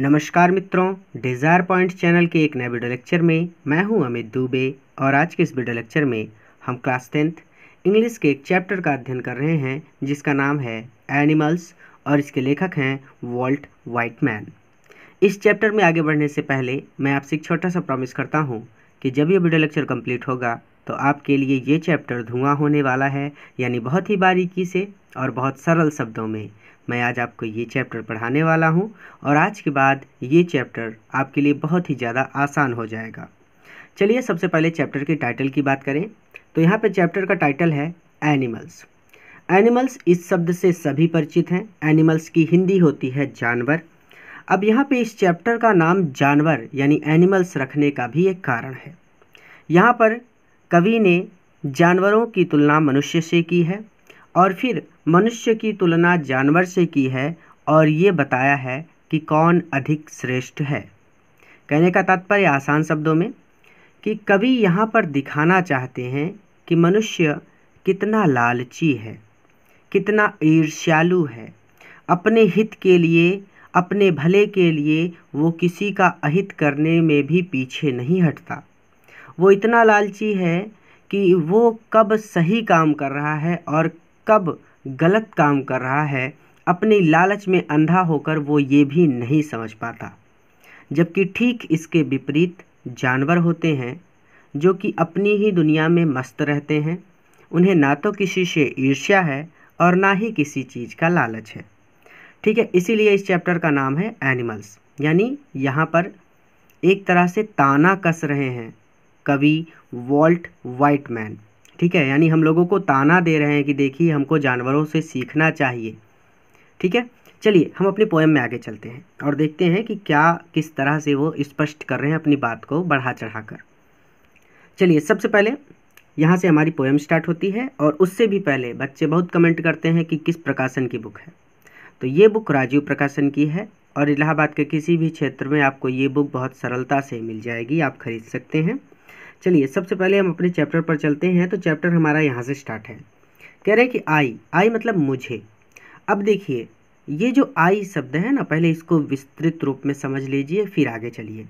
नमस्कार मित्रों desire point channel के एक नए वीडियो लेक्चर में मैं हूं अमित दुबे और आज के इस वीडियो लेक्चर में हम क्लास टेंथ इंग्लिश के एक चैप्टर का अध्ययन कर रहे हैं जिसका नाम है एनिमल्स और इसके लेखक हैं वॉल्ट वाइटमैन इस चैप्टर में आगे बढ़ने से पहले मैं आपसे एक छोटा सा प्रॉमिस करता हूँ कि जब ये वीडियो लेक्चर कम्प्लीट होगा तो आपके लिए ये चैप्टर धुआं होने वाला है यानी बहुत ही बारीकी से और बहुत सरल शब्दों में मैं आज आपको ये चैप्टर पढ़ाने वाला हूँ और आज के बाद ये चैप्टर आपके लिए बहुत ही ज़्यादा आसान हो जाएगा चलिए सबसे पहले चैप्टर के टाइटल की बात करें तो यहाँ पर चैप्टर का टाइटल है एनिमल्स एनिमल्स इस शब्द से सभी परिचित हैं एनिमल्स की हिंदी होती है जानवर अब यहाँ पे इस चैप्टर का नाम जानवर यानी एनिमल्स रखने का भी एक कारण है यहाँ पर कवि ने जानवरों की तुलना मनुष्य से की है और फिर मनुष्य की तुलना जानवर से की है और ये बताया है कि कौन अधिक श्रेष्ठ है कहने का तात्पर्य आसान शब्दों में कि कवि यहाँ पर दिखाना चाहते हैं कि मनुष्य कितना लालची है कितना ईर्ष्यालु है अपने हित के लिए अपने भले के लिए वो किसी का अहित करने में भी पीछे नहीं हटता वो इतना लालची है कि वो कब सही काम कर रहा है और कब गलत काम कर रहा है अपनी लालच में अंधा होकर वो ये भी नहीं समझ पाता जबकि ठीक इसके विपरीत जानवर होते हैं जो कि अपनी ही दुनिया में मस्त रहते हैं उन्हें ना तो किसी से ईर्ष्या है और ना ही किसी चीज़ का लालच है ठीक है इसीलिए इस चैप्टर का नाम है एनिमल्स यानी यहाँ पर एक तरह से ताना कस रहे हैं कवि वॉल्ट वाइटमैन ठीक है यानी हम लोगों को ताना दे रहे हैं कि देखिए हमको जानवरों से सीखना चाहिए ठीक है चलिए हम अपने पोएम में आगे चलते हैं और देखते हैं कि क्या किस तरह से वो स्पष्ट कर रहे हैं अपनी बात को बढ़ा चढ़ा कर चलिए सबसे पहले यहाँ से हमारी पोएम स्टार्ट होती है और उससे भी पहले बच्चे बहुत कमेंट करते हैं कि किस प्रकाशन की बुक है तो ये बुक राजीव प्रकाशन की है और इलाहाबाद के किसी भी क्षेत्र में आपको ये बुक बहुत सरलता से मिल जाएगी आप खरीद सकते हैं चलिए सबसे पहले हम अपने चैप्टर पर चलते हैं तो चैप्टर हमारा यहाँ से स्टार्ट है कह रहे हैं कि आई आई मतलब मुझे अब देखिए ये जो आई शब्द है ना पहले इसको विस्तृत रूप में समझ लीजिए फिर आगे चलिए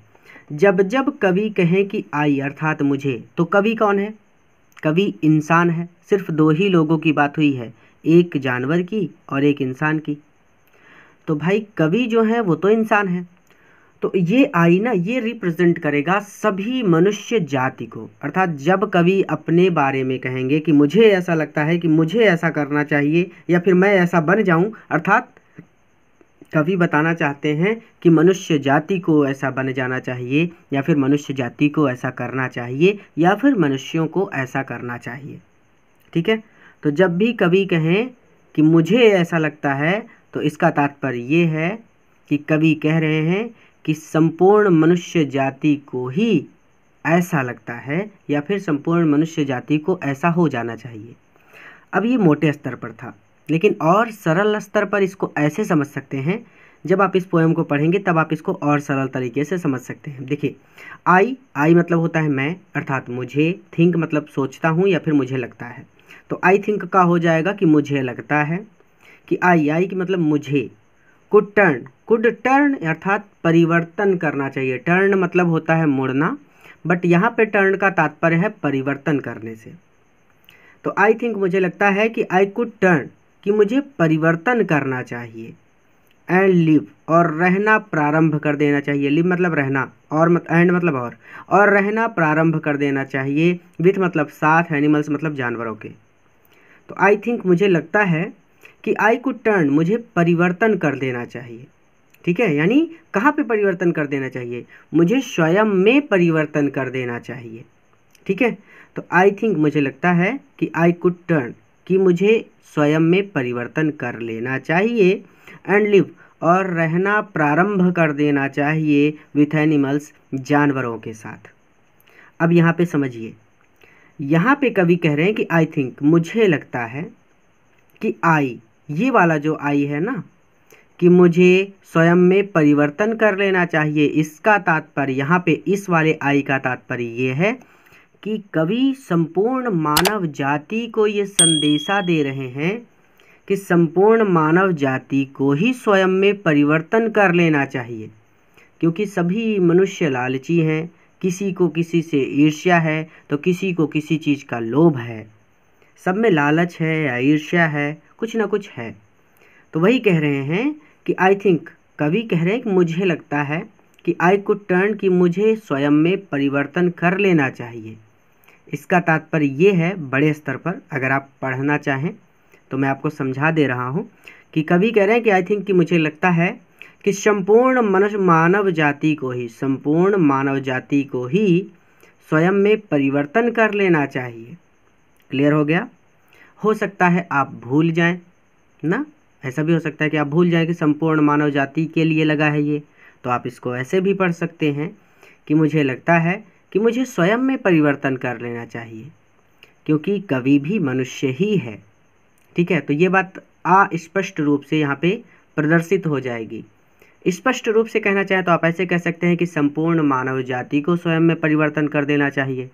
जब जब कवि कहें कि आई अर्थात मुझे तो कवि कौन है कवि इंसान है सिर्फ दो ही लोगों की बात हुई है एक जानवर की और एक इंसान की तो भाई कवि जो है वो तो इंसान है तो ये आई ना ये रिप्रेजेंट करेगा सभी मनुष्य जाति को अर्थात जब कवि अपने बारे में कहेंगे कि मुझे ऐसा लगता है कि मुझे ऐसा करना चाहिए या फिर मैं ऐसा बन जाऊं अर्थात कवि बताना चाहते हैं कि मनुष्य जाति को ऐसा बन जाना चाहिए या फिर मनुष्य जाति को ऐसा करना चाहिए या फिर मनुष्यों को ऐसा करना चाहिए ठीक है तो जब भी कवि कहें कि मुझे ऐसा लगता है तो इसका तात्पर्य ये है कि कवि कह रहे हैं कि संपूर्ण मनुष्य जाति को ही ऐसा लगता है या फिर संपूर्ण मनुष्य जाति को ऐसा हो जाना चाहिए अब ये मोटे स्तर पर था लेकिन और सरल स्तर पर इसको ऐसे समझ सकते हैं जब आप इस पोएम को पढ़ेंगे तब आप इसको और सरल तरीके से समझ सकते हैं देखिए आई आई मतलब होता है मैं अर्थात मुझे थिंक मतलब सोचता हूँ या फिर मुझे लगता है तो आई थिंक का हो जाएगा कि मुझे लगता है कि आई आई की मतलब मुझे कुड टर्न कुड टर्न अर्थात परिवर्तन करना चाहिए टर्न मतलब होता है मुड़ना बट यहाँ पे टर्न का तात्पर्य है परिवर्तन करने से तो आई थिंक मुझे लगता है कि आई कुड टर्न कि मुझे परिवर्तन करना चाहिए एंड लिव और रहना प्रारंभ कर देना चाहिए लिव मतलब रहना और मत एंड मतलब और और रहना प्रारंभ कर देना चाहिए विथ मतलब साथ एनिमल्स मतलब जानवरों के तो आई थिंक मुझे लगता है कि आई कु टर्न मुझे परिवर्तन कर देना चाहिए ठीक है यानी कहाँ पे परिवर्तन कर देना चाहिए मुझे स्वयं में परिवर्तन कर देना चाहिए ठीक है तो आई थिंक मुझे लगता है कि आई कुड टर्न कि मुझे स्वयं में परिवर्तन कर लेना चाहिए एंड लिव और रहना प्रारंभ कर देना चाहिए विथ एनिमल्स जानवरों के साथ अब यहाँ पे समझिए यहाँ पे कवि कह रहे हैं कि आई थिंक मुझे लगता है कि आई ये वाला जो आई है ना कि मुझे स्वयं में परिवर्तन कर लेना चाहिए इसका तात्पर्य यहाँ पे इस वाले आई का तात्पर्य ये है कि कवि संपूर्ण मानव जाति को ये संदेशा दे रहे हैं कि संपूर्ण मानव जाति को ही स्वयं में परिवर्तन कर लेना चाहिए क्योंकि सभी मनुष्य लालची हैं किसी को किसी से ईर्ष्या है तो किसी को किसी चीज़ का लोभ है सब में लालच है या ईर्ष्या है कुछ ना कुछ है तो वही कह रहे हैं कि आई थिंक कवि कह रहे हैं कि मुझे लगता है कि आई कुड टर्न कि मुझे स्वयं में परिवर्तन कर लेना चाहिए इसका तात्पर्य ये है बड़े स्तर पर अगर आप पढ़ना चाहें तो मैं आपको समझा दे रहा हूँ कि कभी कह रहे हैं कि आई थिंक कि मुझे लगता है कि संपूर्ण मनुष्य मानव जाति को ही संपूर्ण मानव जाति को ही स्वयं में परिवर्तन कर लेना चाहिए क्लियर हो गया हो सकता है आप भूल जाएं ना ऐसा भी हो सकता है कि आप भूल जाएं कि संपूर्ण मानव जाति के लिए लगा है ये तो आप इसको ऐसे भी पढ़ सकते हैं कि मुझे लगता है कि मुझे स्वयं में परिवर्तन कर लेना चाहिए क्योंकि कवि भी मनुष्य ही है ठीक है तो ये बात अस्पष्ट रूप से यहाँ पे प्रदर्शित हो जाएगी स्पष्ट रूप से कहना चाहें तो आप ऐसे कह सकते हैं कि संपूर्ण मानव जाति को स्वयं में परिवर्तन कर देना चाहिए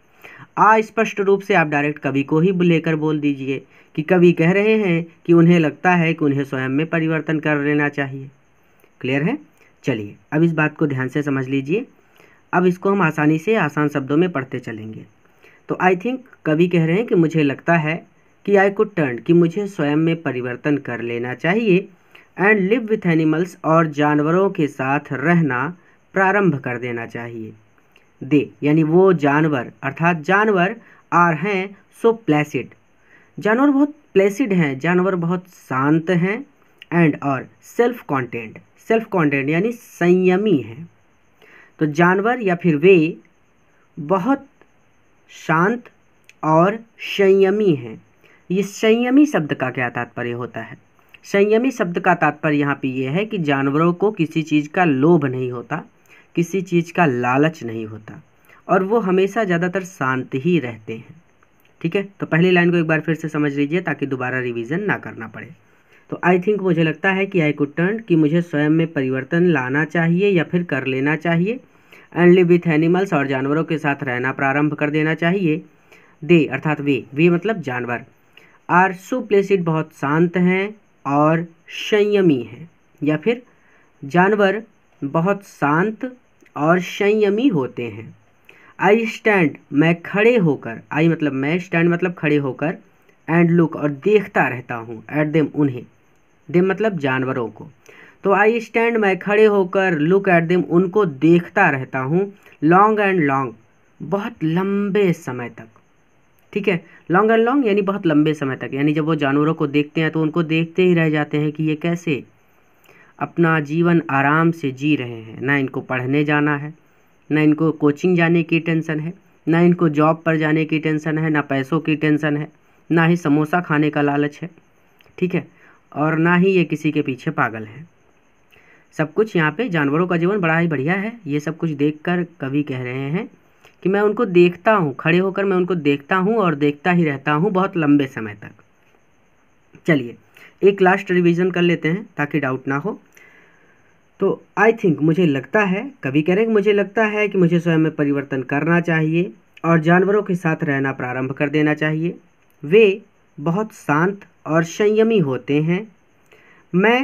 अस्पष्ट रूप से आप डायरेक्ट कवि को ही लेकर बोल दीजिए कि कवि कह रहे हैं कि उन्हें लगता है कि उन्हें स्वयं में परिवर्तन कर लेना चाहिए क्लियर है चलिए अब इस बात को ध्यान से समझ लीजिए अब इसको हम आसानी से आसान शब्दों में पढ़ते चलेंगे तो आई थिंक कवि कह रहे हैं कि मुझे लगता है कि आई कुड टर्न कि मुझे स्वयं में परिवर्तन कर लेना चाहिए एंड लिव विथ एनिमल्स और जानवरों के साथ रहना प्रारंभ कर देना चाहिए दे यानी वो जानवर अर्थात जानवर आर हैं सो प्लेसिड जानवर बहुत प्लेसिड हैं जानवर बहुत शांत हैं एंड और सेल्फ कॉन्टेंट सेल्फ कॉन्टेंट यानी संयमी हैं तो जानवर या फिर वे बहुत शांत और संयमी हैं ये संयमी शब्द का क्या तात्पर्य होता है संयमी शब्द का तात्पर्य यहाँ पे ये यह है कि जानवरों को किसी चीज़ का लोभ नहीं होता किसी चीज़ का लालच नहीं होता और वो हमेशा ज़्यादातर शांत ही रहते हैं ठीक है तो पहली लाइन को एक बार फिर से समझ लीजिए ताकि दोबारा रिवीजन ना करना पड़े तो आई थिंक मुझे लगता है कि आई कुड टर्न कि मुझे स्वयं में परिवर्तन लाना चाहिए या फिर कर लेना चाहिए एंड लिव विथ एनिमल्स और जानवरों के साथ रहना प्रारंभ कर देना चाहिए दे अर्थात वे वे मतलब जानवर आर सुप्लेसिड बहुत शांत हैं और संयमी हैं या फिर जानवर बहुत शांत और संयमी होते हैं आई स्टैंड मैं खड़े होकर आई मतलब मैं स्टैंड मतलब खड़े होकर एंड लुक और देखता रहता हूँ एट देम उन्हें देम मतलब जानवरों को तो आई स्टैंड मैं खड़े होकर लुक एट देम उनको देखता रहता हूँ लॉन्ग एंड लॉन्ग बहुत लंबे समय तक ठीक है लॉन्ग एंड लॉन्ग यानी बहुत लंबे समय तक यानी जब वो जानवरों को देखते हैं तो उनको देखते ही रह जाते हैं कि ये कैसे अपना जीवन आराम से जी रहे हैं ना इनको पढ़ने जाना है ना इनको कोचिंग जाने की टेंशन है ना इनको जॉब पर जाने की टेंशन है ना पैसों की टेंशन है ना ही समोसा खाने का लालच है ठीक है और ना ही ये किसी के पीछे पागल है सब कुछ यहाँ पे जानवरों का जीवन बड़ा ही बढ़िया है ये सब कुछ देखकर कवि कह रहे हैं कि मैं उनको देखता हूँ खड़े होकर मैं उनको देखता हूँ और देखता ही रहता हूँ बहुत लंबे समय तक चलिए एक लास्ट रिवीजन कर लेते हैं ताकि डाउट ना हो तो आई थिंक मुझे लगता है कभी कह रहे हैं मुझे लगता है कि मुझे स्वयं में परिवर्तन करना चाहिए और जानवरों के साथ रहना प्रारंभ कर देना चाहिए वे बहुत शांत और संयमी होते हैं मैं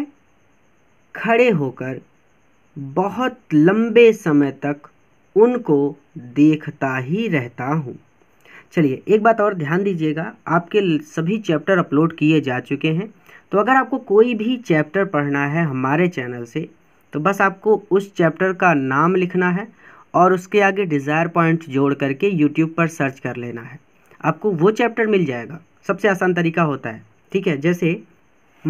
खड़े होकर बहुत लंबे समय तक उनको देखता ही रहता हूँ चलिए एक बात और ध्यान दीजिएगा आपके सभी चैप्टर अपलोड किए जा चुके हैं तो अगर आपको कोई भी चैप्टर पढ़ना है हमारे चैनल से तो बस आपको उस चैप्टर का नाम लिखना है और उसके आगे डिज़ायर पॉइंट जोड़ करके यूट्यूब पर सर्च कर लेना है आपको वो चैप्टर मिल जाएगा सबसे आसान तरीका होता है ठीक है जैसे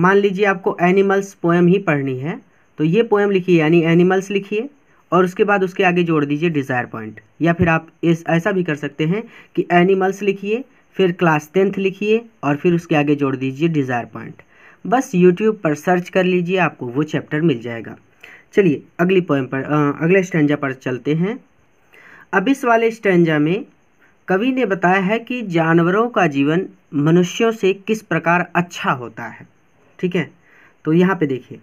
मान लीजिए आपको एनिमल्स पोएम ही पढ़नी है तो ये पोएम लिखिए यानी एनिमल्स लिखिए और उसके बाद उसके आगे जोड़ दीजिए डिज़ायर पॉइंट या फिर आप इस ऐसा भी कर सकते हैं कि एनिमल्स लिखिए फिर क्लास टेंथ लिखिए और फिर उसके आगे जोड़ दीजिए डिज़ायर पॉइंट बस यूट्यूब पर सर्च कर लीजिए आपको वो चैप्टर मिल जाएगा चलिए अगली पोएम पर आ, अगले स्टेंजा पर चलते हैं अब इस वाले स्टेंजा में कवि ने बताया है कि जानवरों का जीवन मनुष्यों से किस प्रकार अच्छा होता है ठीक है तो यहाँ पे देखिए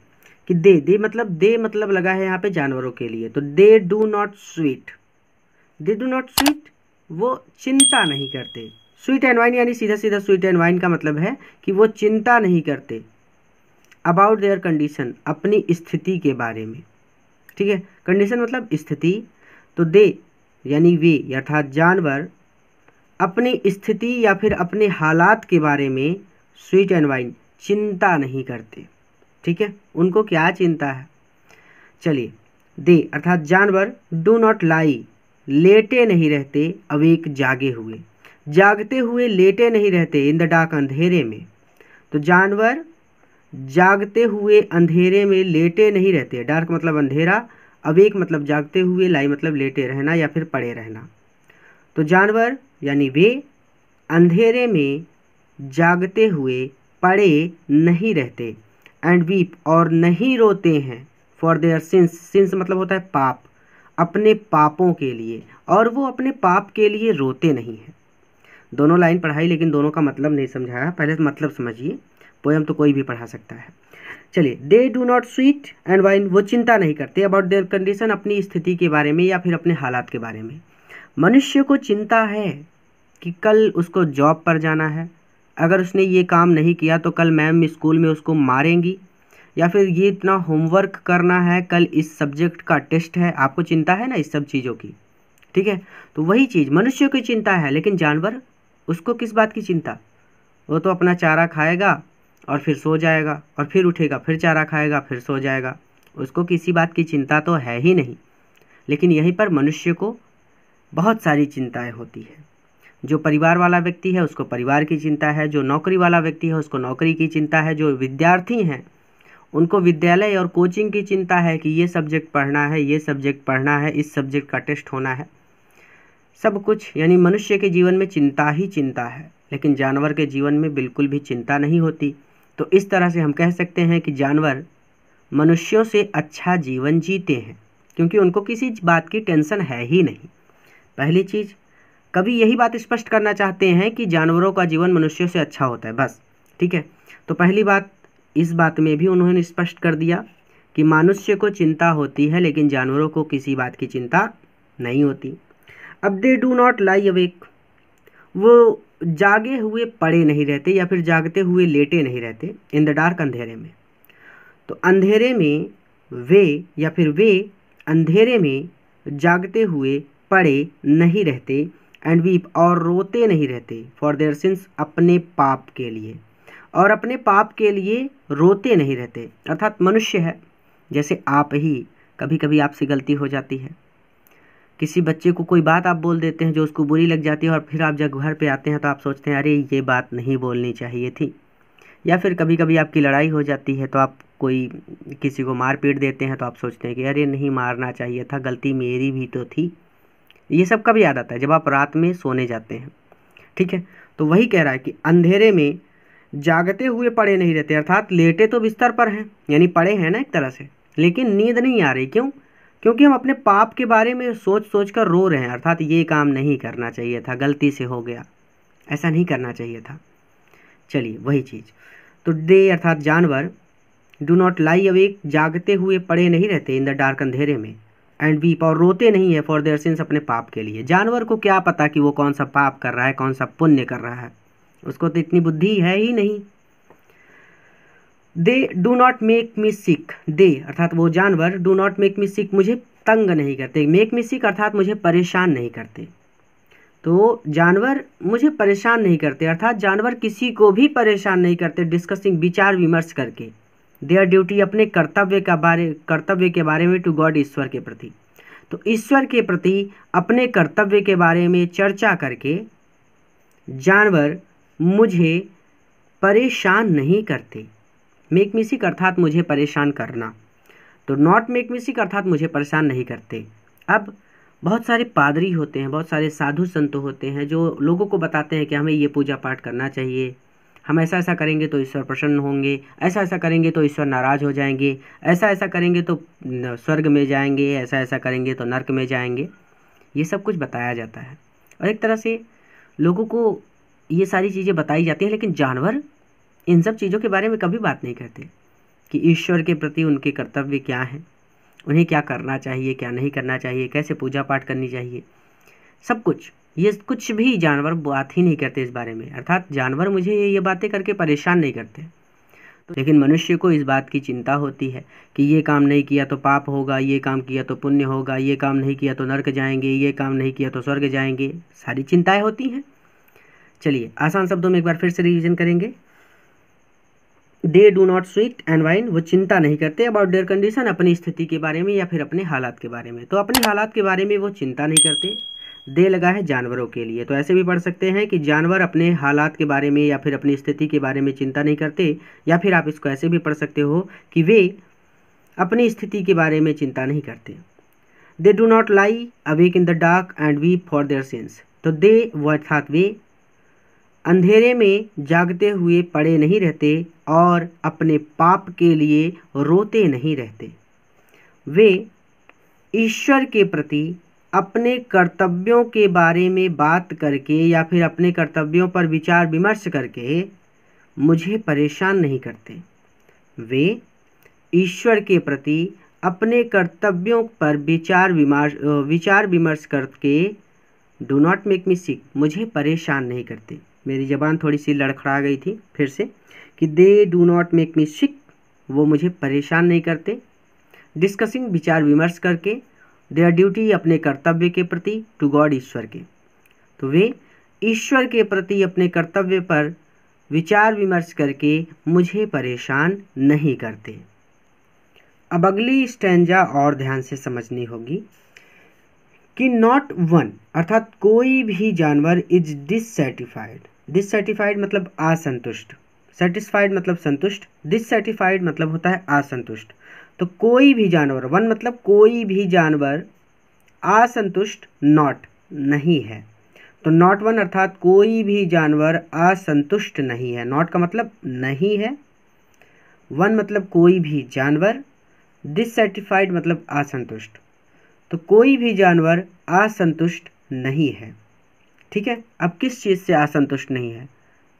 कि दे दे मतलब दे मतलब लगा है यहाँ पे जानवरों के लिए तो they do not sweat they do not sweat वो चिंता नहीं करते स्वीट एंड वाइन यानी सीधा सीधा स्वीट एंड वाइन का मतलब है कि वो चिंता नहीं करते अबाउट देयर कंडीशन अपनी स्थिति के बारे में ठीक है कंडीशन मतलब स्थिति तो दे यानी वे अर्थात जानवर अपनी स्थिति या फिर अपने हालात के बारे में स्वीट एंड वाइन चिंता नहीं करते ठीक है उनको क्या चिंता है चलिए दे अर्थात जानवर डू नॉट लाई लेटे नहीं रहते अवेक जागे हुए जागते हुए लेटे नहीं रहते इन द डार्क अंधेरे में तो जानवर जागते हुए अंधेरे में लेटे नहीं रहते डार्क मतलब अंधेरा अवेक मतलब जागते हुए लाई मतलब लेटे रहना या फिर पड़े रहना तो जानवर यानी वे अंधेरे में जागते हुए पड़े नहीं रहते एंड वीप और नहीं रोते हैं फॉर देयर सिंस सिंस मतलब होता है पाप अपने पापों के लिए और वो अपने पाप के लिए रोते नहीं हैं दोनों लाइन पढ़ाई लेकिन दोनों का मतलब नहीं समझाया पहले तो मतलब समझिए पोएम तो कोई भी पढ़ा सकता है चलिए they do not sweat and whine वो चिंता नहीं करते अबाउट देयर कंडीशन अपनी स्थिति के बारे में या फिर अपने हालात के बारे में मनुष्य को चिंता है कि कल उसको जॉब पर जाना है अगर उसने ये काम नहीं किया तो कल मैम स्कूल में उसको मारेंगी या फिर ये इतना होमवर्क करना है कल इस सब्जेक्ट का टेस्ट है आपको चिंता है ना इस सब चीज़ों की ठीक है तो वही चीज़ मनुष्य की चिंता है लेकिन जानवर उसको किस बात की चिंता वो तो अपना चारा खाएगा और फिर सो जाएगा और फिर उठेगा फिर चारा खाएगा फिर सो जाएगा उसको किसी बात की चिंता तो है ही नहीं लेकिन यहीं पर मनुष्य को बहुत सारी चिंताएं होती है जो परिवार वाला व्यक्ति है उसको परिवार की चिंता है जो नौकरी वाला व्यक्ति है उसको नौकरी की चिंता है जो विद्यार्थी हैं उनको विद्यालय और कोचिंग की चिंता है कि ये सब्जेक्ट पढ़ना है ये सब्जेक्ट पढ़ना है इस सब्जेक्ट का टेस्ट होना है सब कुछ यानी मनुष्य के जीवन में चिंता ही चिंता है लेकिन जानवर के जीवन में बिल्कुल भी चिंता नहीं होती तो इस तरह से हम कह सकते हैं कि जानवर मनुष्यों से अच्छा जीवन जीते हैं क्योंकि उनको किसी बात की टेंशन है ही नहीं पहली चीज़ कभी यही बात स्पष्ट करना चाहते हैं कि जानवरों का जीवन मनुष्यों से अच्छा होता है बस ठीक है तो पहली बात इस बात में भी उन्होंने स्पष्ट कर दिया कि मनुष्य को चिंता होती है लेकिन जानवरों को किसी बात की चिंता नहीं होती अब they do not lie awake वो जागे हुए पड़े नहीं रहते या फिर जागते हुए लेटे नहीं रहते इन द डार्क अंधेरे में तो अंधेरे में वे या फिर वे अंधेरे में जागते हुए पड़े नहीं रहते एंड वीप और रोते नहीं रहते फॉर देयर सिंस अपने पाप के लिए और अपने पाप के लिए रोते नहीं रहते अर्थात मनुष्य है जैसे आप ही कभी कभी आपसे गलती हो जाती है किसी बच्चे को कोई बात आप बोल देते हैं जो उसको बुरी लग जाती है और फिर आप जब घर पे आते हैं तो आप सोचते हैं अरे ये बात नहीं बोलनी चाहिए थी या फिर कभी कभी आपकी लड़ाई हो जाती है तो आप कोई किसी को मार पीट देते हैं तो आप सोचते हैं कि अरे नहीं मारना चाहिए था गलती मेरी भी तो थी ये सब कभी याद आता है जब आप रात में सोने जाते हैं ठीक है तो वही कह रहा है कि अंधेरे में जागते हुए पड़े नहीं रहते अर्थात लेटे तो बिस्तर पर हैं यानी पड़े हैं ना एक तरह से लेकिन नींद नहीं आ रही क्यों क्योंकि हम अपने पाप के बारे में सोच सोच कर रो रहे हैं अर्थात ये काम नहीं करना चाहिए था गलती से हो गया ऐसा नहीं करना चाहिए था चलिए वही चीज़ तो डे अर्थात जानवर डू नॉट लाई अवेक जागते हुए पड़े नहीं रहते इन द डार्क अंधेरे में एंड बीप और रोते नहीं है फॉर देयर सिंस अपने पाप के लिए जानवर को क्या पता कि वो कौन सा पाप कर रहा है कौन सा पुण्य कर रहा है उसको तो इतनी बुद्धि है ही नहीं they do not make me sick they अर्थात वो जानवर do not make me sick मुझे तंग नहीं करते मेक मी सिक अर्थात मुझे परेशान नहीं करते तो जानवर मुझे परेशान नहीं करते अर्थात जानवर किसी को भी परेशान नहीं करते डिस्कसिंग विचार विमर्श करके दे आर ड्यूटी अपने कर्तव्य का बारे कर्तव्य के बारे में टू गॉड ईश्वर के प्रति तो ईश्वर के प्रति अपने कर्तव्य के बारे में चर्चा करके जानवर मुझे परेशान नहीं करते मेक मिसिक अर्थात मुझे परेशान करना तो नॉट मेक मिसिक अर्थात मुझे परेशान नहीं करते अब बहुत सारे पादरी होते हैं बहुत सारे साधु संत होते हैं जो लोगों को बताते हैं कि हमें ये पूजा पाठ करना चाहिए हम ऐसा ऐसा करेंगे तो ईश्वर प्रसन्न होंगे ऐसा ऐसा करेंगे तो ईश्वर नाराज़ हो जाएंगे ऐसा ऐसा करेंगे तो स्वर्ग में जाएंगे ऐसा ऐसा करेंगे तो नर्क में जाएंगे ये सब कुछ बताया जाता है और एक तरह से लोगों को ये सारी चीज़ें बताई जाती हैं लेकिन जानवर इन सब चीज़ों के बारे में कभी बात नहीं करते कि ईश्वर के प्रति उनके कर्तव्य क्या हैं उन्हें क्या करना चाहिए क्या नहीं करना चाहिए कैसे पूजा पाठ करनी चाहिए सब कुछ ये कुछ भी जानवर बात ही नहीं करते इस बारे में अर्थात जानवर मुझे ये ये बातें करके परेशान नहीं करते तो लेकिन मनुष्य को इस बात की चिंता होती है कि ये काम नहीं किया तो पाप होगा ये काम किया तो पुण्य होगा ये काम नहीं किया तो नर्क जाएंगे ये काम नहीं किया तो स्वर्ग जाएंगे सारी चिंताएँ होती हैं चलिए आसान शब्दों में एक बार फिर से रिविजन करेंगे they do not sweat and whine वो चिंता नहीं करते अबाउट देयर कंडीशन अपनी स्थिति के बारे में या फिर अपने हालात के बारे में तो अपने हालात के बारे में वो चिंता नहीं करते दे लगा है जानवरों के लिए तो ऐसे भी पढ़ सकते हैं कि जानवर अपने हालात के बारे में या फिर अपनी स्थिति के बारे में चिंता नहीं करते या फिर आप इसको ऐसे भी पढ़ सकते हो कि वे अपनी स्थिति के बारे में चिंता नहीं करते they do not lie awake in the dark and weep for their sins तो दे वे अंधेरे में जागते हुए पड़े नहीं रहते और अपने पाप के लिए रोते नहीं रहते वे ईश्वर के प्रति अपने कर्तव्यों के बारे में बात करके या फिर अपने कर्तव्यों पर विचार विमर्श करके मुझे परेशान नहीं करते वे ईश्वर के प्रति अपने कर्तव्यों पर विचार विमर्श विचार विमर्श करके do not make me sick मुझे परेशान नहीं करते मेरी ज़बान थोड़ी सी लड़खड़ा गई थी फिर से कि they do not make me sick वो मुझे परेशान नहीं करते डिस्कसिंग विचार विमर्श करके दे आर ड्यूटी अपने कर्तव्य के प्रति टू गॉड ईश्वर के तो वे ईश्वर के प्रति अपने कर्तव्य पर विचार विमर्श करके मुझे परेशान नहीं करते अब अगली स्टैंजा और ध्यान से समझनी होगी कि नॉट वन अर्थात कोई भी जानवर इज डिससेटिफाइड डिससेटिफाइड मतलब असंतुष्ट सेटिस्फाइड मतलब संतुष्ट डिससेटिफाइड मतलब होता है असंतुष्ट तो कोई भी जानवर वन मतलब कोई भी जानवर असंतुष्ट नॉट नहीं है तो नॉट वन अर्थात कोई भी जानवर असंतुष्ट नहीं है नॉट का मतलब नहीं है वन मतलब कोई भी जानवर डिससेटिफाइड मतलब असंतुष्ट तो कोई भी जानवर असंतुष्ट नहीं है ठीक है अब किस चीज़ से असंतुष्ट नहीं है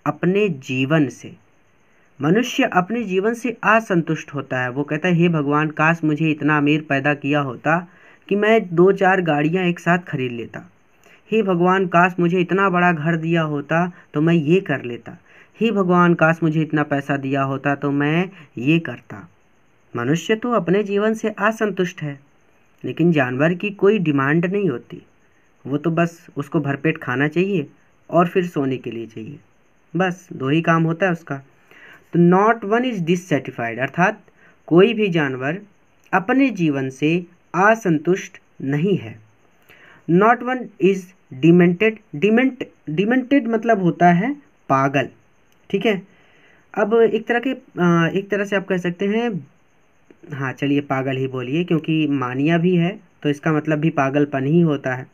अपने जीवन से मनुष्य अपने जीवन से असंतुष्ट होता है वो कहता है हे भगवान काश मुझे इतना अमीर पैदा किया होता कि मैं दो चार गाड़ियाँ एक साथ खरीद लेता हे भगवान काश मुझे इतना बड़ा घर दिया होता तो मैं ये कर लेता हे भगवान काश मुझे इतना पैसा दिया होता तो मैं ये करता मनुष्य तो अपने जीवन से असंतुष्ट है लेकिन जानवर की कोई डिमांड नहीं होती वो तो बस उसको भरपेट खाना चाहिए और फिर सोने के लिए चाहिए बस दो ही काम होता है उसका तो नॉट वन इज डिससेटिस्फाइड अर्थात कोई भी जानवर अपने जीवन से असंतुष्ट नहीं है not one is demented dement demented मतलब होता है पागल ठीक है अब एक तरह के एक तरह से आप कह सकते हैं हाँ चलिए पागल ही बोलिए क्योंकि मानिया भी है तो इसका मतलब भी पागलपन ही होता है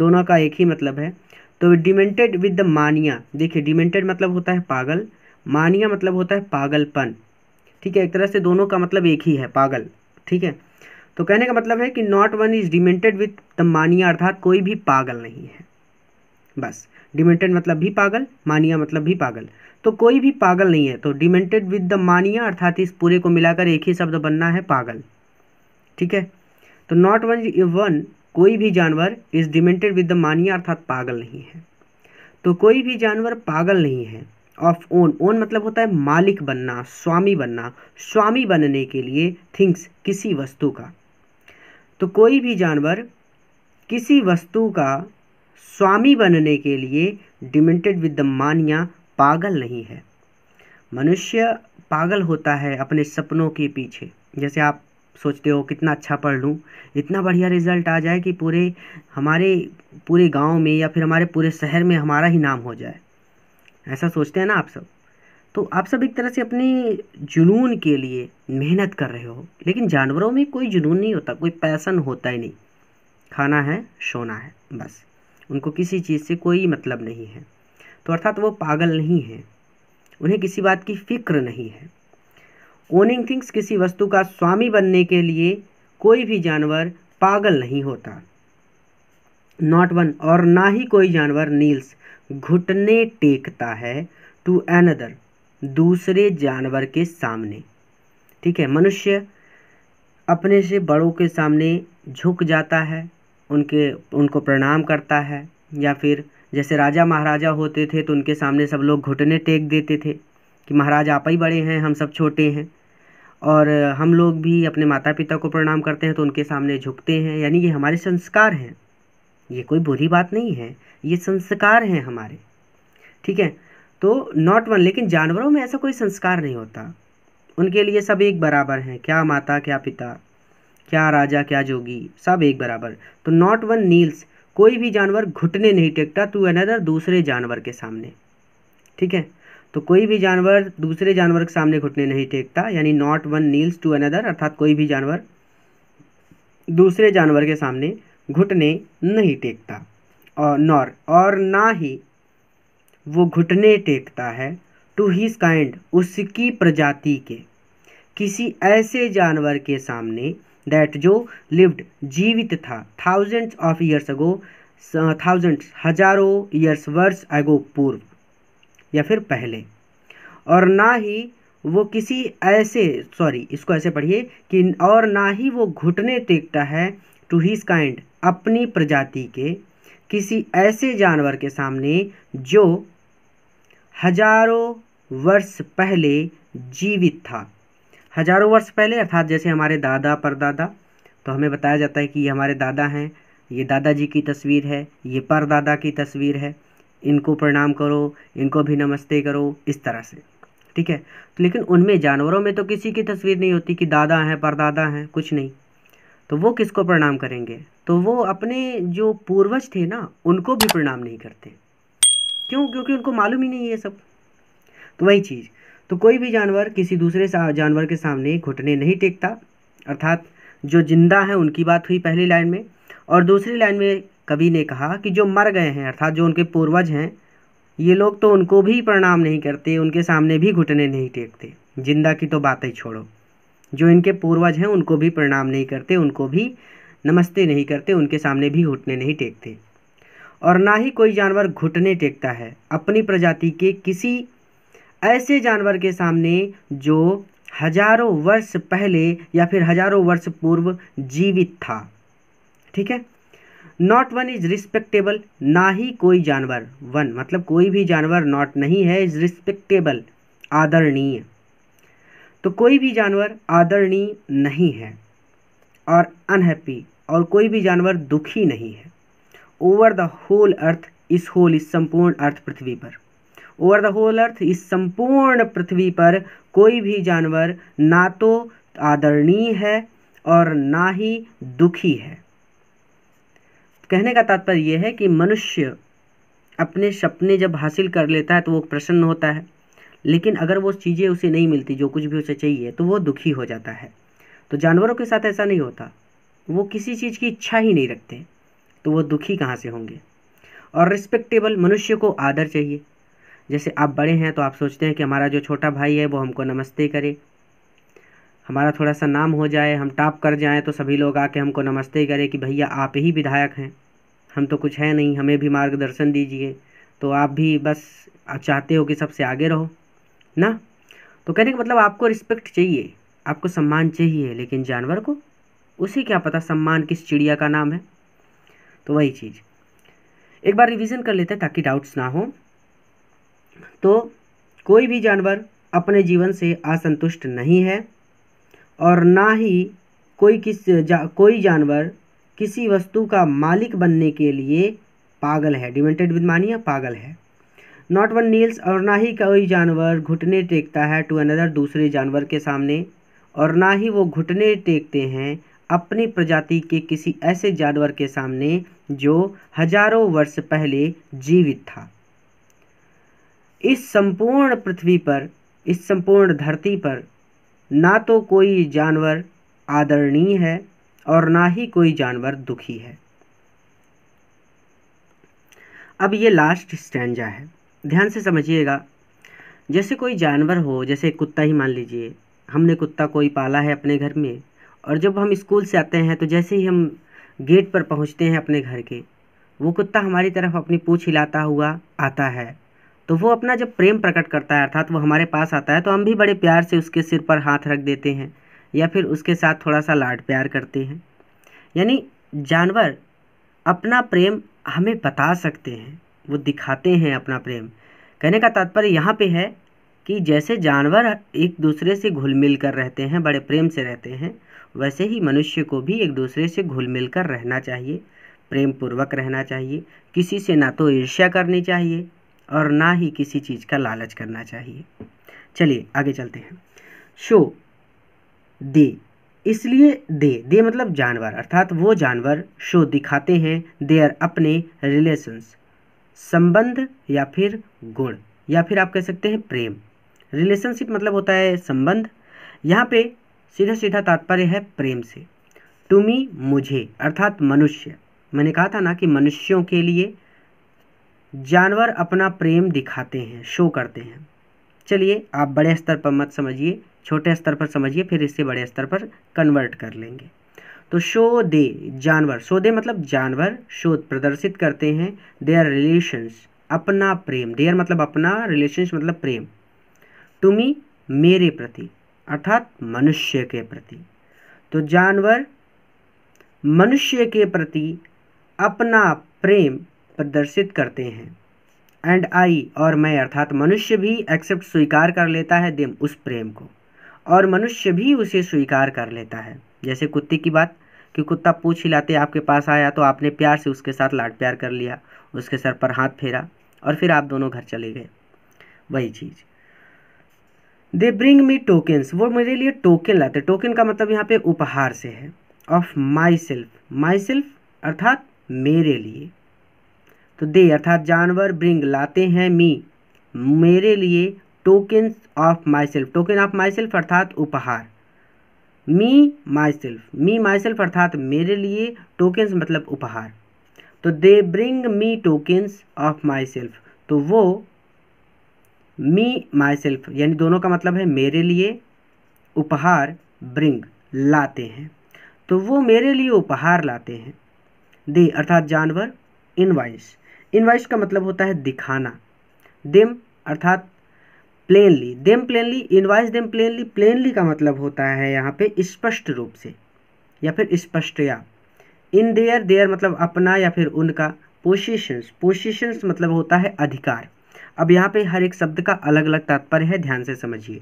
दोनों का एक ही मतलब है तो डिमेंटेड विद द मानिया देखिए डिमेंटेड मतलब होता है पागल मानिया मतलब होता है पागलपन ठीक है एक तरह से दोनों का मतलब एक ही है पागल ठीक है तो कहने का मतलब है कि not one is demented with the mania अर्थात कोई भी पागल नहीं है बस डिमेंटेड मतलब भी पागल मानिया मतलब भी पागल तो कोई भी पागल नहीं है तो डिमेंटेड विद द मानिया अर्थात इस पूरे को मिलाकर एक ही शब्द बनना है पागल ठीक है तो नॉट वन वन कोई भी जानवर is demented with the mania अर्थात पागल नहीं है तो कोई भी जानवर पागल नहीं है ऑफ ओन ओन मतलब होता है मालिक बनना स्वामी बनना स्वामी बनने के लिए थिंग्स किसी वस्तु का तो कोई भी जानवर किसी वस्तु का स्वामी बनने के लिए डिमेंटेड विद द मानिया पागल नहीं है मनुष्य पागल होता है अपने सपनों के पीछे जैसे आप सोचते हो कितना अच्छा पढ़ लूँ इतना बढ़िया रिज़ल्ट आ जाए कि पूरे हमारे पूरे गाँव में या फिर हमारे पूरे शहर में हमारा ही नाम हो जाए ऐसा सोचते हैं ना आप सब तो आप सब एक तरह से अपने जुनून के लिए मेहनत कर रहे हो लेकिन जानवरों में कोई जुनून नहीं होता कोई पैसन होता ही नहीं खाना है सोना है बस उनको किसी चीज़ से कोई मतलब नहीं है तो अर्थात वो पागल नहीं है उन्हें किसी बात की फ़िक्र नहीं है ओनिंग थिंग्स किसी वस्तु का स्वामी बनने के लिए कोई भी जानवर पागल नहीं होता नॉट वन और ना ही कोई जानवर नील्स घुटने टेकता है टू एनदर दूसरे जानवर के सामने ठीक है मनुष्य अपने से बड़ों के सामने झुक जाता है उनके उनको प्रणाम करता है या फिर जैसे राजा महाराजा होते थे तो उनके सामने सब लोग घुटने टेक देते थे कि महाराज आप ही बड़े हैं हम सब छोटे हैं और हम लोग भी अपने माता पिता को प्रणाम करते हैं तो उनके सामने झुकते हैं यानी ये हमारे संस्कार हैं ये कोई बुरी बात नहीं है ये संस्कार हैं हमारे ठीक है तो नॉट वन लेकिन जानवरों में ऐसा कोई संस्कार नहीं होता उनके लिए सब एक बराबर हैं क्या माता क्या पिता क्या राजा क्या जोगी सब एक बराबर तो नॉट वन नील्स कोई भी जानवर घुटने नहीं टेकता टू अनदर दूसरे जानवर के सामने ठीक है तो कोई भी जानवर दूसरे जानवर के सामने घुटने नहीं टेकता यानी not one kneels to another अर्थात कोई भी जानवर दूसरे जानवर के सामने घुटने नहीं टेकता और नॉर और ना ही वो घुटने टेकता है टू ही काइंड उसकी प्रजाति के किसी ऐसे जानवर के सामने दैट जो लिव्ड जीवित था thousands of years ago thousands हजारों ईयर्स वर्ष अगो पूर्व या फिर पहले और ना ही वो किसी ऐसे सॉरी इसको ऐसे पढ़िए कि और ना ही वो घुटने टेकता है टू हीज काइंड अपनी प्रजाति के किसी ऐसे जानवर के सामने जो हजारों वर्ष पहले जीवित था हजारों वर्ष पहले अर्थात जैसे हमारे दादा परदादा तो हमें बताया जाता है कि ये हमारे दादा हैं ये दादाजी की तस्वीर है ये परदादा की तस्वीर है इनको प्रणाम करो इनको भी नमस्ते करो इस तरह से ठीक है तो लेकिन उनमें जानवरों में तो किसी की तस्वीर नहीं होती कि दादा हैं परदादा हैं कुछ नहीं तो वो किसको प्रणाम करेंगे तो वो अपने जो पूर्वज थे ना उनको भी प्रणाम नहीं करते क्यों क्योंकि उनको मालूम ही नहीं है सब तो वही चीज़ तो कोई भी जानवर किसी दूसरे जानवर के सामने घुटने नहीं टेकता अर्थात जो जिंदा है उनकी बात हुई पहली लाइन में और दूसरी लाइन में कवि ने कहा कि जो मर गए हैं अर्थात जो उनके पूर्वज हैं ये लोग तो उनको भी प्रणाम नहीं करते उनके सामने भी घुटने नहीं टेकते जिंदा की तो बातें छोड़ो जो इनके पूर्वज हैं उनको भी प्रणाम नहीं करते उनको भी नमस्ते नहीं करते उनके सामने भी घुटने नहीं टेकते और ना ही कोई जानवर घुटने टेकता है अपनी प्रजाति के किसी ऐसे जानवर के सामने जो हजारों वर्ष पहले या फिर हजारों वर्ष पूर्व जीवित था ठीक है नॉट वन इज रिस्पेक्टेबल ना ही कोई जानवर वन मतलब कोई भी जानवर नॉट नहीं है इज रिस्पेक्टेबल आदरणीय तो कोई भी जानवर आदरणीय नहीं है और अनहैप्पी और कोई भी जानवर दुखी नहीं है ओवर द होल अर्थ इस होल इस संपूर्ण अर्थ पृथ्वी पर ओवर द होल अर्थ इस संपूर्ण पृथ्वी पर कोई भी जानवर ना तो आदरणीय है और ना ही दुखी है कहने का तात्पर्य यह है कि मनुष्य अपने सपने जब हासिल कर लेता है तो वो प्रसन्न होता है लेकिन अगर वो चीज़ें उसे नहीं मिलती जो कुछ भी उसे चाहिए तो वो दुखी हो जाता है तो जानवरों के साथ ऐसा नहीं होता वो किसी चीज़ की इच्छा ही नहीं रखते तो वो दुखी कहाँ से होंगे और रिस्पेक्टेबल मनुष्य को आदर चाहिए जैसे आप बड़े हैं तो आप सोचते हैं कि हमारा जो छोटा भाई है वो हमको नमस्ते करे हमारा थोड़ा सा नाम हो जाए हम टॉप कर जाएं तो सभी लोग आके हमको नमस्ते करें कि भैया आप ही विधायक हैं हम तो कुछ हैं नहीं हमें भी मार्गदर्शन दीजिए तो आप भी बस चाहते हो कि सबसे आगे रहो ना तो कहने का मतलब आपको रिस्पेक्ट चाहिए आपको सम्मान चाहिए लेकिन जानवर को उसे क्या पता सम्मान किस चिड़िया का नाम है तो वही चीज़ एक बार रिवीजन कर लेते हैं ताकि डाउट्स ना हो तो कोई भी जानवर अपने जीवन से असंतुष्ट नहीं है और ना ही कोई किस जा कोई जानवर किसी वस्तु का मालिक बनने के लिए पागल है डिमेंटेड विद मानिया पागल है नॉट वन नील्स और ना ही कोई जानवर घुटने टेकता है टू अनदर दूसरे जानवर के सामने और ना ही वो घुटने टेकते हैं अपनी प्रजाति के किसी ऐसे जानवर के सामने जो हजारों वर्ष पहले जीवित था इस संपूर्ण पृथ्वी पर इस संपूर्ण धरती पर ना तो कोई जानवर आदरणीय है और ना ही कोई जानवर दुखी है अब ये लास्ट स्टैंडा है ध्यान से समझिएगा जैसे कोई जानवर हो जैसे कुत्ता ही मान लीजिए हमने कुत्ता कोई पाला है अपने घर में और जब हम स्कूल से आते हैं तो जैसे ही हम गेट पर पहुंचते हैं अपने घर के वो कुत्ता हमारी तरफ अपनी पूछ हिलाता हुआ आता है तो वो अपना जब प्रेम प्रकट करता है अर्थात वो हमारे पास आता है तो हम भी बड़े प्यार से उसके सिर पर हाथ रख देते हैं या फिर उसके साथ थोड़ा सा लाड प्यार करते हैं यानी जानवर अपना प्रेम हमें बता सकते हैं वो दिखाते हैं अपना प्रेम कहने का तात्पर्य यहाँ पे है कि जैसे जानवर एक दूसरे से घुल मिल कर रहते हैं बड़े प्रेम से रहते हैं वैसे ही मनुष्य को भी एक दूसरे से घुल मिल कर रहना चाहिए प्रेम पूर्वक रहना चाहिए किसी से ना तो ईर्ष्या करनी चाहिए और ना ही किसी चीज़ का लालच करना चाहिए चलिए आगे चलते हैं शो दे इसलिए दे दे मतलब जानवर अर्थात वो जानवर शो दिखाते हैं देयर अपने रिलेशंस संबंध या फिर गुण या फिर आप कह सकते हैं प्रेम रिलेशनशिप मतलब होता है संबंध यहाँ पे सीधा सीधा तात्पर्य है प्रेम से टू मी मुझे अर्थात मनुष्य मैंने कहा था ना कि मनुष्यों के लिए जानवर अपना प्रेम दिखाते हैं शो करते हैं चलिए आप बड़े स्तर पर मत समझिए छोटे स्तर पर समझिए फिर इससे बड़े स्तर पर कन्वर्ट कर लेंगे तो शो दे जानवर शो दे मतलब जानवर शोध प्रदर्शित करते हैं देयर रिलेशंस अपना प्रेम देयर मतलब अपना रिलेशंस मतलब प्रेम टू मेरे प्रति अर्थात मनुष्य के प्रति तो जानवर मनुष्य के प्रति अपना प्रेम प्रदर्शित करते हैं एंड आई और मैं अर्थात मनुष्य भी एक्सेप्ट स्वीकार कर लेता है देम उस प्रेम को और मनुष्य भी उसे स्वीकार कर लेता है जैसे कुत्ते की बात कि कुत्ता पूछ हिलाते आपके पास आया तो आपने प्यार से उसके साथ लाड प्यार कर लिया उसके सर पर हाथ फेरा और फिर आप दोनों घर चले गए वही चीज़ दे ब्रिंग मी टोकन्स वो मेरे लिए टोकन लाते टोकन का मतलब यहाँ पे उपहार से है of myself myself अर्थात मेरे लिए तो दे अर्थात जानवर ब्रिंग लाते हैं मी मेरे लिए tokens of myself token of myself अर्थात उपहार मी my self me my myself अर्थात मेरे लिए टोकन्स मतलब उपहार तो they bring me tokens of myself तो वो मी माई सेल्फ यानी दोनों का मतलब है मेरे लिए उपहार ब्रिंग लाते हैं तो वो मेरे लिए उपहार लाते हैं दे अर्थात जानवर इनवाइस इनवाइस का मतलब होता है दिखाना दिम अर्थात plainly them plainly evince them plainly plainly का मतलब होता है यहाँ पे स्पष्ट रूप से या फिर स्पष्ट या इन देयर देयर मतलब अपना या फिर उनका पोजिशंस पोशिशंस मतलब होता है अधिकार अब यहाँ पे हर एक शब्द का अलग अलग तात्पर्य है ध्यान से समझिए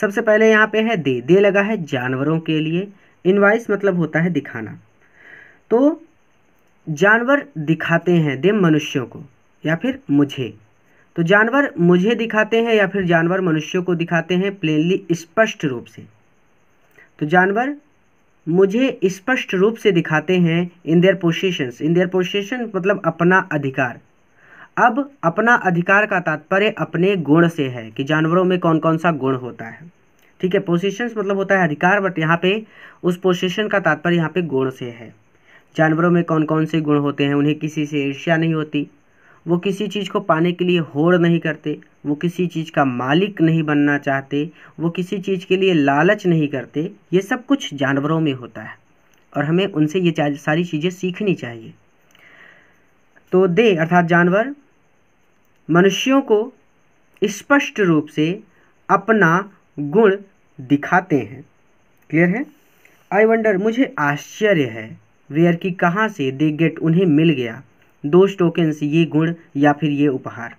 सबसे पहले यहाँ पे है दे दे लगा है जानवरों के लिए इनवाइस मतलब होता है दिखाना तो जानवर दिखाते हैं दे मनुष्यों को या फिर मुझे तो जानवर मुझे दिखाते हैं या फिर जानवर मनुष्यों को दिखाते हैं प्लेनली स्पष्ट रूप से तो जानवर मुझे स्पष्ट रूप से दिखाते हैं in their positions in their position मतलब अपना अधिकार अब अपना अधिकार का तात्पर्य अपने गुण से है कि जानवरों में कौन कौन सा गुण होता है ठीक है पोजिशंस मतलब होता है अधिकार बट यहाँ पे उस पोजिशन का तात्पर्य यहाँ पे गुण से है जानवरों में कौन कौन से गुण होते हैं उन्हें किसी से ईर्ष्या नहीं होती वो किसी चीज़ को पाने के लिए होड़ नहीं करते वो किसी चीज़ का मालिक नहीं बनना चाहते वो किसी चीज़ के लिए लालच नहीं करते ये सब कुछ जानवरों में होता है और हमें उनसे ये सारी चीज़ें सीखनी चाहिए तो दे अर्थात जानवर मनुष्यों को स्पष्ट रूप से अपना गुण दिखाते हैं क्लियर है आई वंडर मुझे आश्चर्य है वेयर की कहाँ से दे गेट उन्हें मिल गया दोष टोकेंस ये गुण या फिर ये उपहार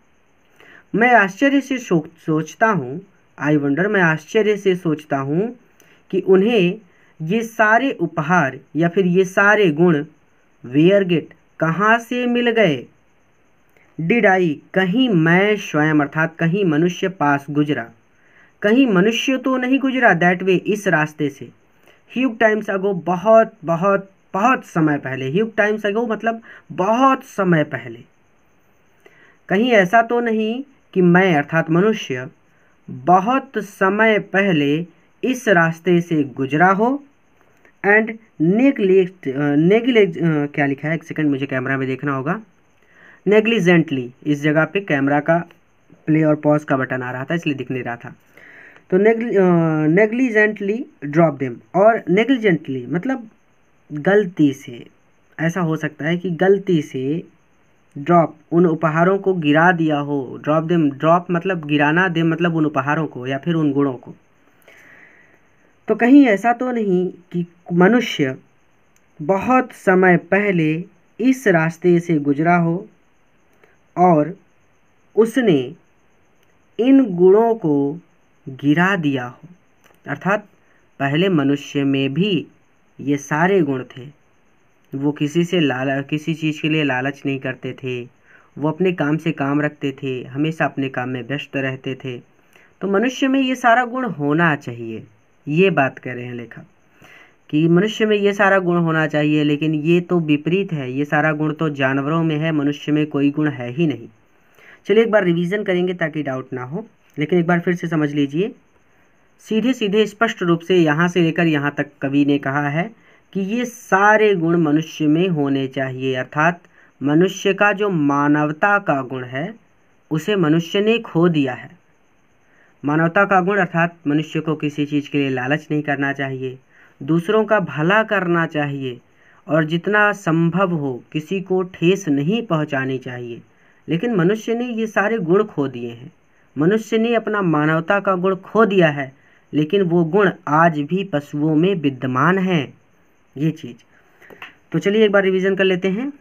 मैं आश्चर्य से सोचता हूँ आई वंडर मैं आश्चर्य से सोचता हूँ कि उन्हें ये सारे उपहार या फिर ये सारे गुण वेयर गेट कहाँ से मिल गए डिड आई कहीं मैं स्वयं अर्थात कहीं मनुष्य पास गुजरा कहीं मनुष्य तो नहीं गुजरा दैट वे इस रास्ते से ह्यूग टाइम्स अगो बहुत बहुत बहुत समय पहले ह्यूग टाइम्स अगो मतलब बहुत समय पहले कहीं ऐसा तो नहीं कि मैं अर्थात मनुष्य बहुत समय पहले इस रास्ते से गुजरा हो एंड नेगलेक्ट नेगलेक्ट क्या लिखा है एक सेकंड मुझे कैमरा में देखना होगा नेग्लिजेंटली इस जगह पे कैमरा का प्ले और पॉज का बटन आ रहा था इसलिए दिख नहीं रहा था तो नेग्लिजेंटली ड्रॉप देम और नेग्लिजेंटली मतलब गलती से ऐसा हो सकता है कि गलती से ड्रॉप उन उपहारों को गिरा दिया हो ड्रॉप दे ड्रॉप मतलब गिराना दे मतलब उन उपहारों को या फिर उन गुणों को तो कहीं ऐसा तो नहीं कि मनुष्य बहुत समय पहले इस रास्ते से गुजरा हो और उसने इन गुणों को गिरा दिया हो अर्थात पहले मनुष्य में भी ये सारे गुण थे वो किसी से लाला किसी चीज़ के लिए लालच नहीं करते थे वो अपने काम से काम रखते थे हमेशा अपने काम में व्यस्त रहते थे तो मनुष्य में ये सारा गुण होना चाहिए ये बात कर रहे हैं लेखक कि मनुष्य में ये सारा गुण होना चाहिए लेकिन ये तो विपरीत है ये सारा गुण तो जानवरों में है मनुष्य में कोई गुण है ही नहीं चलिए एक बार रिवीजन करेंगे ताकि डाउट ना हो लेकिन एक बार फिर से समझ लीजिए सीधे सीधे स्पष्ट रूप से यहाँ से लेकर यहाँ तक कवि ने कहा है कि ये सारे गुण मनुष्य में होने चाहिए अर्थात मनुष्य का जो मानवता का गुण है उसे मनुष्य ने खो दिया है मानवता का गुण अर्थात मनुष्य को किसी चीज़ के लिए लालच नहीं करना चाहिए दूसरों का भला करना चाहिए और जितना संभव हो किसी को ठेस नहीं पहुंचानी चाहिए लेकिन मनुष्य ने ये सारे गुण खो दिए हैं मनुष्य ने अपना मानवता का गुण खो दिया है लेकिन वो गुण आज भी पशुओं में विद्यमान हैं ये चीज़ तो चलिए एक बार रिवीजन कर लेते हैं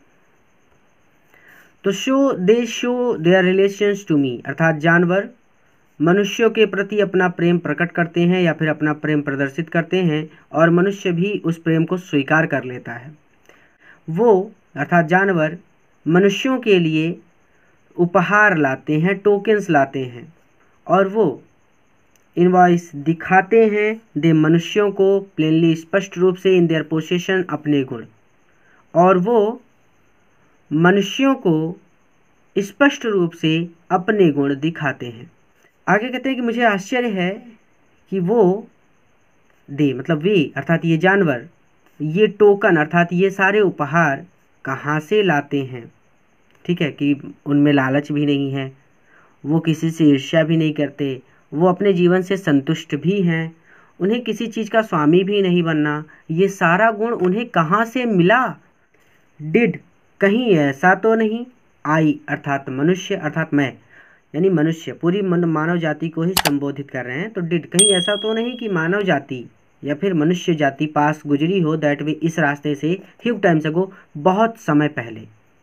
तो show they show their relations to me अर्थात जानवर मनुष्यों के प्रति अपना प्रेम प्रकट करते हैं या फिर अपना प्रेम प्रदर्शित करते हैं और मनुष्य भी उस प्रेम को स्वीकार कर लेता है वो अर्थात जानवर मनुष्यों के लिए उपहार लाते हैं टोकन्स लाते हैं और वो इनवाइस दिखाते हैं दे मनुष्यों को प्लेनली स्पष्ट रूप से इन देयर पोसेशन अपने गुण और वो मनुष्यों को स्पष्ट रूप से अपने गुण दिखाते हैं आगे कहते हैं कि मुझे आश्चर्य है कि वो दे मतलब वे अर्थात ये जानवर ये टोकन अर्थात ये सारे उपहार कहाँ से लाते हैं ठीक है कि उनमें लालच भी नहीं है वो किसी से ईर्ष्या भी नहीं करते वो अपने जीवन से संतुष्ट भी हैं उन्हें किसी चीज़ का स्वामी भी नहीं बनना ये सारा गुण उन्हें कहाँ से मिला डिड कहीं ऐसा तो नहीं आई अर्थात मनुष्य अर्थात मैं यानी मनुष्य पूरी मन मानव जाति को ही संबोधित कर रहे हैं तो डिड कहीं ऐसा तो नहीं कि मानव जाति या फिर मनुष्य जाति पास गुजरी हो दैट वे इस रास्ते से ह्यूग टाइम गो बहुत समय पहले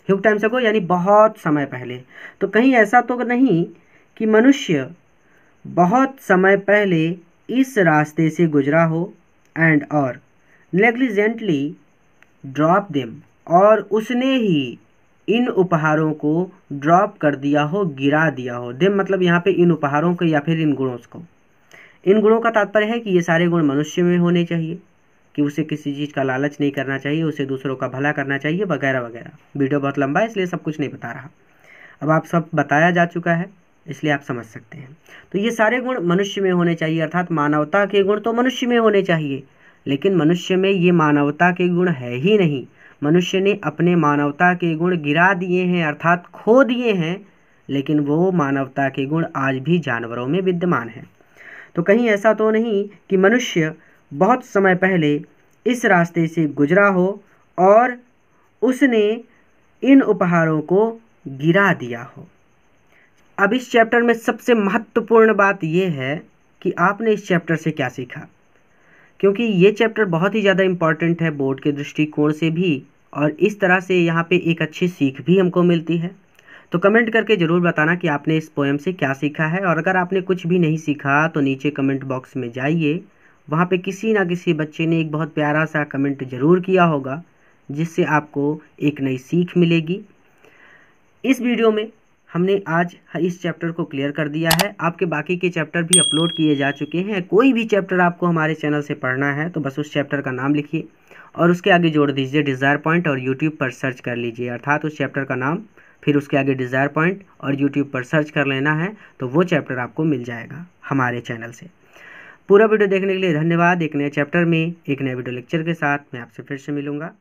ह्यूग टाइम गो यानी बहुत समय पहले तो कहीं ऐसा तो नहीं कि मनुष्य बहुत समय पहले इस रास्ते से गुजरा हो एंड और नेग्लिजेंटली ड्रॉप देम और उसने ही इन उपहारों को ड्रॉप कर दिया हो गिरा दिया हो देम मतलब यहाँ पे इन उपहारों को या फिर इन गुणों को इन गुणों का तात्पर्य है कि ये सारे गुण मनुष्य में होने चाहिए कि उसे किसी चीज़ का लालच नहीं करना चाहिए उसे दूसरों का भला करना चाहिए वगैरह वगैरह वीडियो बहुत लंबा है इसलिए सब कुछ नहीं बता रहा अब आप सब बताया जा चुका है इसलिए आप समझ सकते हैं तो ये सारे गुण मनुष्य में होने चाहिए अर्थात मानवता के गुण तो मनुष्य में होने चाहिए लेकिन मनुष्य में ये मानवता के गुण है ही नहीं मनुष्य ने अपने मानवता के गुण गिरा दिए हैं अर्थात खो दिए हैं लेकिन वो मानवता के गुण आज भी जानवरों में विद्यमान हैं तो कहीं ऐसा तो नहीं कि मनुष्य बहुत समय पहले इस रास्ते से गुजरा हो और उसने इन उपहारों को गिरा दिया हो अब इस चैप्टर में सबसे महत्वपूर्ण बात यह है कि आपने इस चैप्टर से क्या सीखा क्योंकि ये चैप्टर बहुत ही ज़्यादा इम्पॉर्टेंट है बोर्ड के दृष्टिकोण से भी और इस तरह से यहाँ पे एक अच्छी सीख भी हमको मिलती है तो कमेंट करके ज़रूर बताना कि आपने इस पोएम से क्या सीखा है और अगर आपने कुछ भी नहीं सीखा तो नीचे कमेंट बॉक्स में जाइए वहाँ पे किसी ना किसी बच्चे ने एक बहुत प्यारा सा कमेंट ज़रूर किया होगा जिससे आपको एक नई सीख मिलेगी इस वीडियो में हमने आज इस चैप्टर को क्लियर कर दिया है आपके बाकी के चैप्टर भी अपलोड किए जा चुके हैं कोई भी चैप्टर आपको हमारे चैनल से पढ़ना है तो बस उस चैप्टर का नाम लिखिए और उसके आगे जोड़ दीजिए डिज़ायर पॉइंट और यूट्यूब पर सर्च कर लीजिए अर्थात उस चैप्टर का नाम फिर उसके आगे डिज़ायर पॉइंट और यूट्यूब पर सर्च कर लेना है तो वो चैप्टर आपको मिल जाएगा हमारे चैनल से पूरा वीडियो देखने के लिए धन्यवाद एक नए चैप्टर में एक नए वीडियो लेक्चर के साथ मैं आपसे फिर से मिलूँगा